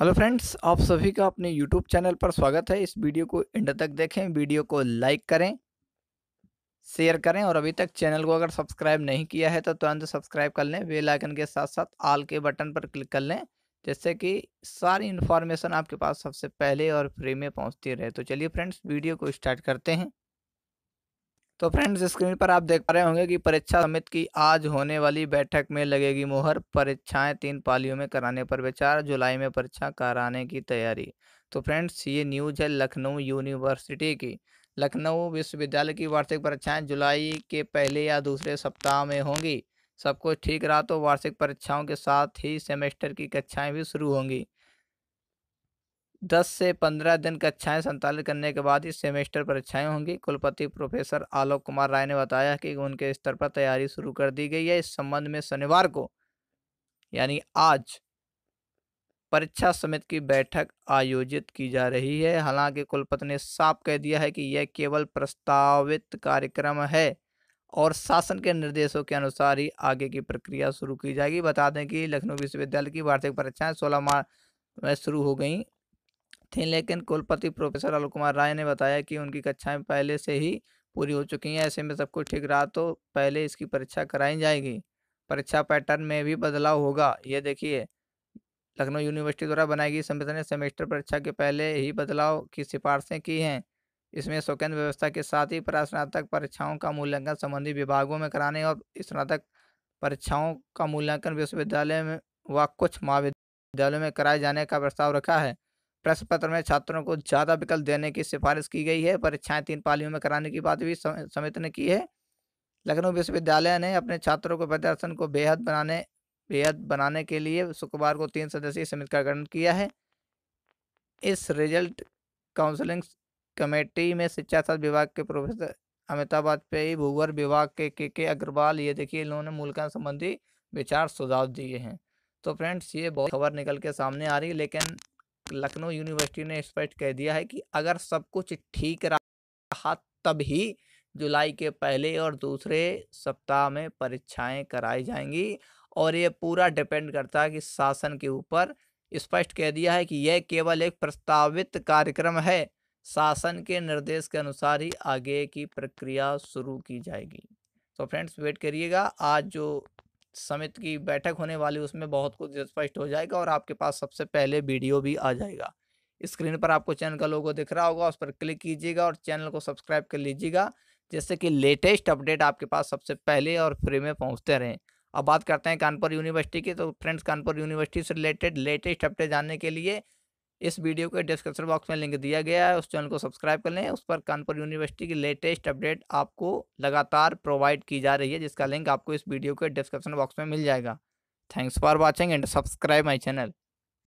hello friends आप सभी का अपने यूट्यूब चैनल पर स्वागत है इस वीडियो को एंड तक देखें वीडियो को लाइक करें शेयर करें और अभी तक चैनल को अगर सब्सक्राइब नहीं किया है तो तुरंत सब्सक्राइब कर लें बेल आइकन के साथ साथ आल के बटन पर क्लिक कर लें जिससे कि सारी इन्फॉर्मेशन आपके पास सबसे पहले और फ्री में पहुँचती रहे तो चलिए फ्रेंड्स वीडियो को स्टार्ट करते हैं तो फ्रेंड्स स्क्रीन पर आप देख पा रहे होंगे कि परीक्षा समिति की आज होने वाली बैठक में लगेगी मोहर परीक्षाएं तीन पालियों में कराने पर विचार जुलाई में परीक्षा कराने की तैयारी तो फ्रेंड्स ये न्यूज़ है लखनऊ यूनिवर्सिटी की लखनऊ विश्वविद्यालय की वार्षिक परीक्षाएं जुलाई के पहले या दूसरे सप्ताह में होंगी सब कुछ ठीक रहा तो वार्षिक परीक्षाओं के साथ ही सेमेस्टर की कक्षाएँ भी शुरू होंगी 10 से 15 दिन कक्षाएं संचालित करने के बाद इस सेमेस्टर परीक्षाएं होंगी कुलपति प्रोफेसर आलोक कुमार राय ने बताया कि उनके स्तर पर तैयारी शुरू कर दी गई है इस संबंध में शनिवार को यानी आज परीक्षा समिति की बैठक आयोजित की जा रही है हालांकि कुलपति ने साफ कह दिया है कि यह केवल प्रस्तावित कार्यक्रम है और शासन के निर्देशों के अनुसार ही आगे की प्रक्रिया शुरू की जाएगी बता दें कि लखनऊ विश्वविद्यालय की वार्षिक परीक्षाएं सोलह मार्च में शुरू हो गई थी लेकिन कुलपति प्रोफेसर अलोक कुमार राय ने बताया कि उनकी कक्षाएं पहले से ही पूरी हो चुकी हैं ऐसे में सब कुछ ठीक रहा तो पहले इसकी परीक्षा कराई जाएगी परीक्षा पैटर्न में भी बदलाव होगा ये देखिए लखनऊ यूनिवर्सिटी द्वारा बनाई गई समिति ने सेमेस्टर परीक्षा के पहले ही बदलाव की सिफारिशें की हैं इसमें स्वकेंद्र व्यवस्था के साथ ही स्नातक परीक्षाओं का मूल्यांकन संबंधी विभागों में कराने और स्नातक परीक्षाओं का मूल्यांकन विश्वविद्यालय में व कुछ महाविद्यालयों में कराए जाने का प्रस्ताव रखा है प्रश्न पत्र में छात्रों को ज़्यादा विकल्प देने की सिफारिश की गई है परीक्षाएं तीन पालियों में कराने की बात भी समिति ने की है लखनऊ विश्वविद्यालय ने अपने छात्रों को प्रदर्शन को बेहद बनाने बेहद बनाने के लिए शुक्रवार को तीन सदस्यीय समिति का गठन किया है इस रिजल्ट काउंसलिंग कमेटी में शिक्षा शास्त्र विभाग के प्रोफेसर अमिताभ वाजपेयी भूगर विभाग के के के अग्रवाल ये देखिए इन्होंने मूलका संबंधी विचार सुझाव दिए हैं तो फ्रेंड्स ये बहुत खबर निकल के सामने आ रही है लेकिन लखनऊ यूनिवर्सिटी ने स्पष्ट कह दिया है कि अगर सब कुछ ठीक रहा तभी जुलाई के पहले और दूसरे सप्ताह में परीक्षाएं कराई जाएंगी और ये पूरा डिपेंड करता है कि शासन के ऊपर स्पष्ट कह दिया है कि यह केवल एक प्रस्तावित कार्यक्रम है शासन के निर्देश के अनुसार ही आगे की प्रक्रिया शुरू की जाएगी तो फ्रेंड्स वेट करिएगा आज जो समिति की बैठक होने वाली उसमें बहुत कुछ स्पष्ट हो जाएगा और आपके पास सबसे पहले वीडियो भी आ जाएगा स्क्रीन पर आपको चैनल का लोगो दिख रहा होगा उस पर क्लिक कीजिएगा और चैनल को सब्सक्राइब कर लीजिएगा जिससे कि लेटेस्ट अपडेट आपके पास सबसे पहले और फ्री में पहुँचते रहें अब बात करते हैं कानपुर यूनिवर्सिटी की तो फ्रेंड्स कानपुर यूनिवर्सिटी से रिलेटेड लेटेस्ट अपडेट जानने के लिए इस वीडियो के डिस्क्रिप्शन बॉक्स में लिंक दिया गया है उस चैनल को सब्सक्राइब कर लें उस पर कानपुर यूनिवर्सिटी की लेटेस्ट अपडेट आपको लगातार प्रोवाइड की जा रही है जिसका लिंक आपको इस वीडियो के डिस्क्रिप्शन बॉक्स में मिल जाएगा thanks for watching and subscribe my channel